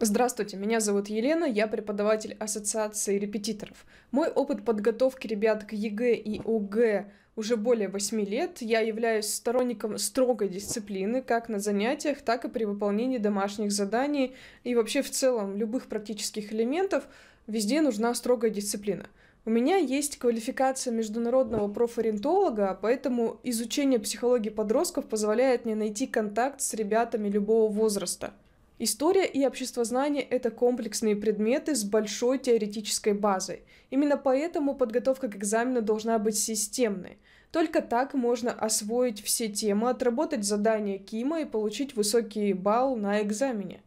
Здравствуйте, меня зовут Елена, я преподаватель Ассоциации репетиторов. Мой опыт подготовки ребят к ЕГЭ и ОГЭ уже более 8 лет. Я являюсь сторонником строгой дисциплины как на занятиях, так и при выполнении домашних заданий и вообще в целом любых практических элементов. Везде нужна строгая дисциплина. У меня есть квалификация международного профориентолога, поэтому изучение психологии подростков позволяет мне найти контакт с ребятами любого возраста – История и обществознание – это комплексные предметы с большой теоретической базой. Именно поэтому подготовка к экзамену должна быть системной. Только так можно освоить все темы, отработать задания Кима и получить высокий балл на экзамене.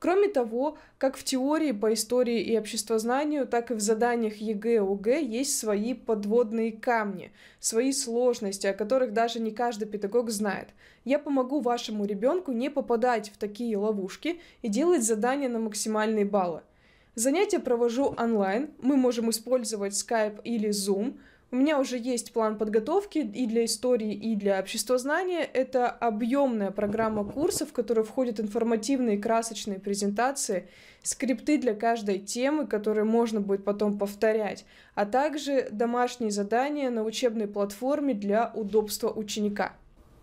Кроме того, как в теории по истории и обществознанию, так и в заданиях ЕГЭ и ОГЭ есть свои подводные камни, свои сложности, о которых даже не каждый педагог знает. Я помогу вашему ребенку не попадать в такие ловушки и делать задания на максимальные баллы. Занятия провожу онлайн, мы можем использовать Skype или Zoom – у меня уже есть план подготовки и для истории, и для обществознания. Это объемная программа курсов, в которую входят информативные красочные презентации, скрипты для каждой темы, которые можно будет потом повторять, а также домашние задания на учебной платформе для удобства ученика.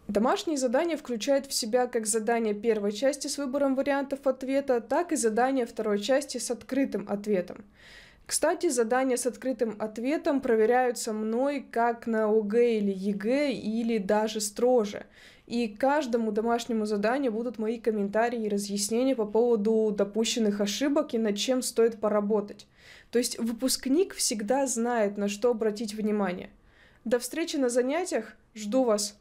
Домашние задания включают в себя как задание первой части с выбором вариантов ответа, так и задание второй части с открытым ответом. Кстати, задания с открытым ответом проверяются мной как на ОГЭ или ЕГЭ, или даже строже. И к каждому домашнему заданию будут мои комментарии и разъяснения по поводу допущенных ошибок и над чем стоит поработать. То есть выпускник всегда знает, на что обратить внимание. До встречи на занятиях. Жду вас.